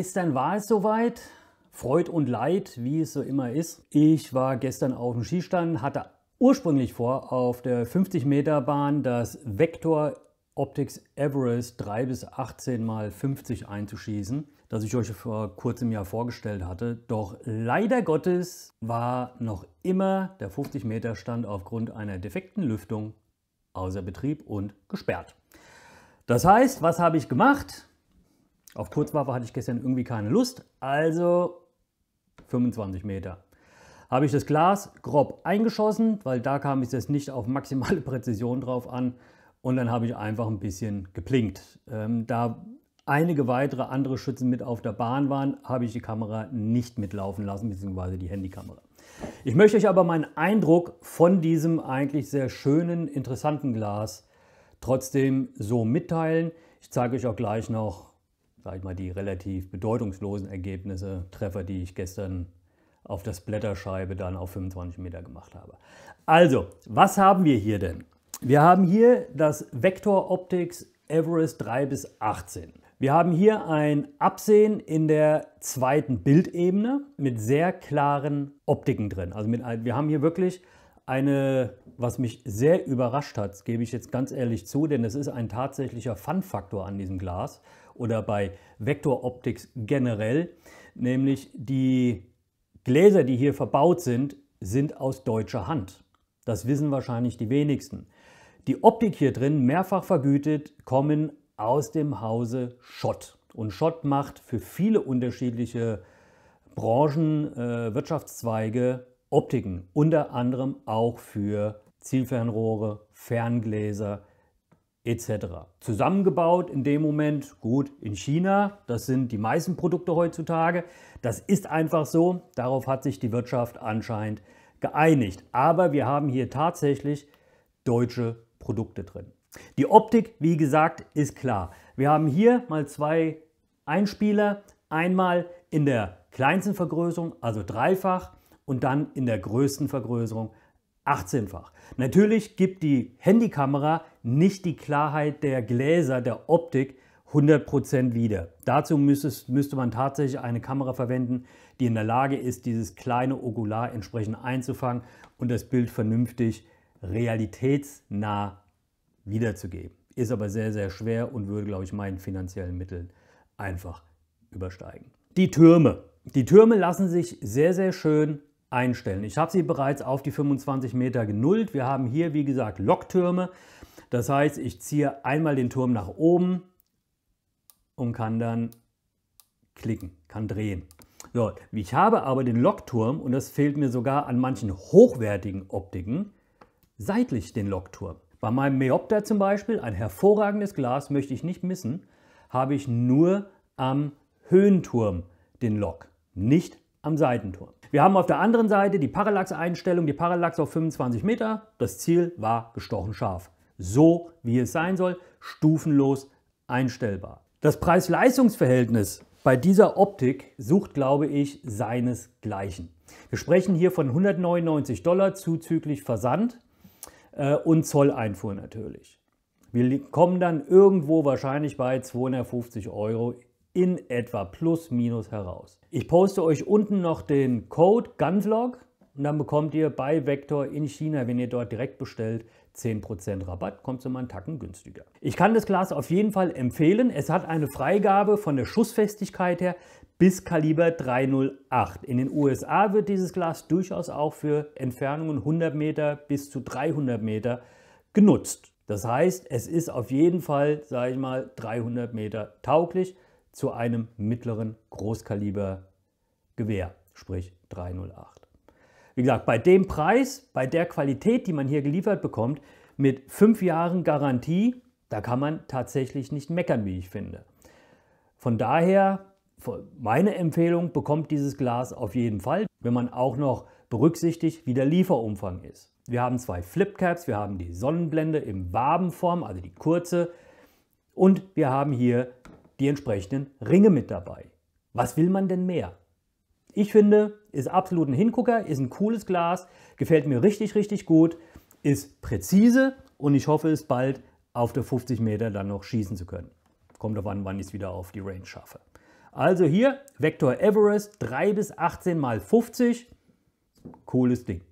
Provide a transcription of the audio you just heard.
Gestern war es soweit. Freud und Leid, wie es so immer ist. Ich war gestern auf dem Skistand, hatte ursprünglich vor, auf der 50 Meter Bahn das Vector Optics Everest 3 bis 18 mal 50 einzuschießen, das ich euch vor kurzem Jahr vorgestellt hatte. Doch leider Gottes war noch immer der 50 Meter Stand aufgrund einer defekten Lüftung außer Betrieb und gesperrt. Das heißt, was habe ich gemacht? Auf Kurzwaffe hatte ich gestern irgendwie keine Lust, also 25 Meter. Habe ich das Glas grob eingeschossen, weil da kam es jetzt nicht auf maximale Präzision drauf an. Und dann habe ich einfach ein bisschen geplinkt. Ähm, da einige weitere andere Schützen mit auf der Bahn waren, habe ich die Kamera nicht mitlaufen lassen, beziehungsweise die Handykamera. Ich möchte euch aber meinen Eindruck von diesem eigentlich sehr schönen, interessanten Glas trotzdem so mitteilen. Ich zeige euch auch gleich noch sage ich mal, die relativ bedeutungslosen Ergebnisse, Treffer, die ich gestern auf das Blätterscheibe dann auf 25 Meter gemacht habe. Also, was haben wir hier denn? Wir haben hier das Vector Optics Everest 3 bis 18. Wir haben hier ein Absehen in der zweiten Bildebene mit sehr klaren Optiken drin. Also mit, wir haben hier wirklich eine, was mich sehr überrascht hat, das gebe ich jetzt ganz ehrlich zu, denn es ist ein tatsächlicher Fun-Faktor an diesem Glas oder bei Vektoroptik generell, nämlich die Gläser, die hier verbaut sind, sind aus deutscher Hand. Das wissen wahrscheinlich die wenigsten. Die Optik hier drin, mehrfach vergütet, kommen aus dem Hause Schott. Und Schott macht für viele unterschiedliche Branchen, äh, Wirtschaftszweige Optiken, unter anderem auch für Zielfernrohre, Ferngläser, etc. Zusammengebaut in dem Moment, gut, in China, das sind die meisten Produkte heutzutage. Das ist einfach so, darauf hat sich die Wirtschaft anscheinend geeinigt. Aber wir haben hier tatsächlich deutsche Produkte drin. Die Optik, wie gesagt, ist klar. Wir haben hier mal zwei Einspieler, einmal in der kleinsten Vergrößerung, also dreifach, und dann in der größten Vergrößerung, 18-fach. Natürlich gibt die Handykamera nicht die Klarheit der Gläser, der Optik 100% wieder. Dazu müsstest, müsste man tatsächlich eine Kamera verwenden, die in der Lage ist, dieses kleine Okular entsprechend einzufangen und das Bild vernünftig realitätsnah wiederzugeben. Ist aber sehr, sehr schwer und würde, glaube ich, meinen finanziellen Mitteln einfach übersteigen. Die Türme. Die Türme lassen sich sehr, sehr schön einstellen. Ich habe sie bereits auf die 25 Meter genullt. Wir haben hier, wie gesagt, Locktürme. Das heißt, ich ziehe einmal den Turm nach oben und kann dann klicken, kann drehen. So, ich habe aber den Lockturm, und das fehlt mir sogar an manchen hochwertigen Optiken, seitlich den Lockturm. Bei meinem Meopter zum Beispiel, ein hervorragendes Glas, möchte ich nicht missen, habe ich nur am Höhenturm den Lock, nicht am Seitenturm. Wir haben auf der anderen Seite die Parallax-Einstellung, die Parallax auf 25 Meter. Das Ziel war gestochen scharf. So, wie es sein soll, stufenlos einstellbar. Das Preis-Leistungs-Verhältnis bei dieser Optik sucht, glaube ich, seinesgleichen. Wir sprechen hier von 199 Dollar zuzüglich Versand äh, und Zolleinfuhr natürlich. Wir kommen dann irgendwo wahrscheinlich bei 250 Euro in etwa plus minus heraus. Ich poste euch unten noch den Code Gunvlog und dann bekommt ihr bei Vector in China, wenn ihr dort direkt bestellt, 10% Rabatt, kommt es um einen Tacken günstiger. Ich kann das Glas auf jeden Fall empfehlen. Es hat eine Freigabe von der Schussfestigkeit her bis Kaliber 308. In den USA wird dieses Glas durchaus auch für Entfernungen 100 Meter bis zu 300 Meter genutzt. Das heißt, es ist auf jeden Fall, sage ich mal, 300 Meter tauglich zu einem mittleren Großkaliber Gewehr, sprich 308. Wie gesagt, bei dem Preis, bei der Qualität, die man hier geliefert bekommt, mit fünf Jahren Garantie, da kann man tatsächlich nicht meckern, wie ich finde. Von daher, meine Empfehlung, bekommt dieses Glas auf jeden Fall, wenn man auch noch berücksichtigt, wie der Lieferumfang ist. Wir haben zwei Flipcaps, wir haben die Sonnenblende in Wabenform, also die kurze, und wir haben hier die entsprechenden Ringe mit dabei. Was will man denn mehr? Ich finde, ist absolut ein Hingucker, ist ein cooles Glas, gefällt mir richtig, richtig gut, ist präzise und ich hoffe es bald auf der 50 Meter dann noch schießen zu können. Kommt darauf an, wann ich es wieder auf die Range schaffe. Also hier Vector Everest 3 bis 18 mal 50. Cooles Ding.